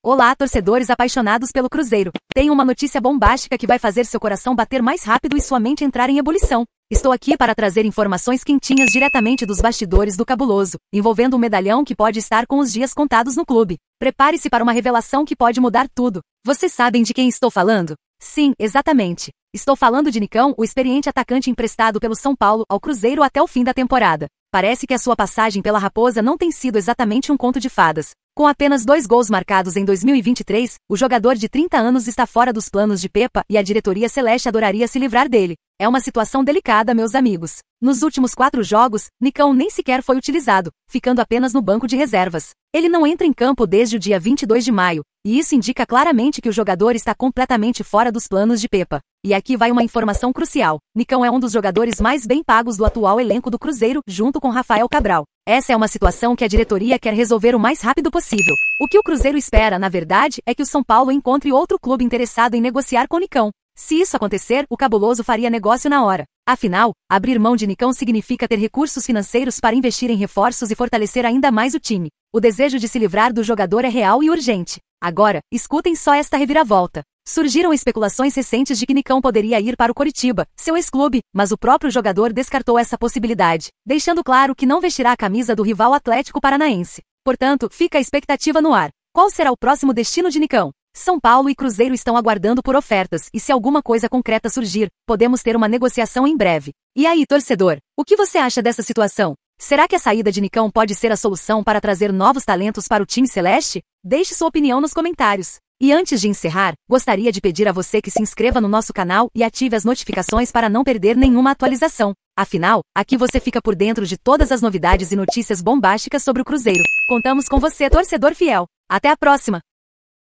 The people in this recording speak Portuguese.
Olá, torcedores apaixonados pelo Cruzeiro. Tenho uma notícia bombástica que vai fazer seu coração bater mais rápido e sua mente entrar em ebulição. Estou aqui para trazer informações quentinhas diretamente dos bastidores do cabuloso, envolvendo um medalhão que pode estar com os dias contados no clube. Prepare-se para uma revelação que pode mudar tudo. Vocês sabem de quem estou falando? Sim, exatamente. Estou falando de Nicão, o experiente atacante emprestado pelo São Paulo ao Cruzeiro até o fim da temporada. Parece que a sua passagem pela Raposa não tem sido exatamente um conto de fadas. Com apenas dois gols marcados em 2023, o jogador de 30 anos está fora dos planos de Pepa e a diretoria celeste adoraria se livrar dele. É uma situação delicada, meus amigos. Nos últimos quatro jogos, Nicão nem sequer foi utilizado, ficando apenas no banco de reservas. Ele não entra em campo desde o dia 22 de maio, e isso indica claramente que o jogador está completamente fora dos planos de Pepa. E aqui vai uma informação crucial: Nicão é um dos jogadores mais bem pagos do atual elenco do Cruzeiro, junto com Rafael Cabral. Essa é uma situação que a diretoria quer resolver o mais rápido possível. O que o Cruzeiro espera, na verdade, é que o São Paulo encontre outro clube interessado em negociar com o Nicão. Se isso acontecer, o cabuloso faria negócio na hora. Afinal, abrir mão de Nicão significa ter recursos financeiros para investir em reforços e fortalecer ainda mais o time. O desejo de se livrar do jogador é real e urgente. Agora, escutem só esta reviravolta. Surgiram especulações recentes de que Nicão poderia ir para o Coritiba, seu ex-clube, mas o próprio jogador descartou essa possibilidade, deixando claro que não vestirá a camisa do rival Atlético Paranaense. Portanto, fica a expectativa no ar. Qual será o próximo destino de Nicão? São Paulo e Cruzeiro estão aguardando por ofertas e se alguma coisa concreta surgir, podemos ter uma negociação em breve. E aí, torcedor, o que você acha dessa situação? Será que a saída de Nicão pode ser a solução para trazer novos talentos para o time celeste? Deixe sua opinião nos comentários. E antes de encerrar, gostaria de pedir a você que se inscreva no nosso canal e ative as notificações para não perder nenhuma atualização. Afinal, aqui você fica por dentro de todas as novidades e notícias bombásticas sobre o Cruzeiro. Contamos com você, torcedor fiel. Até a próxima!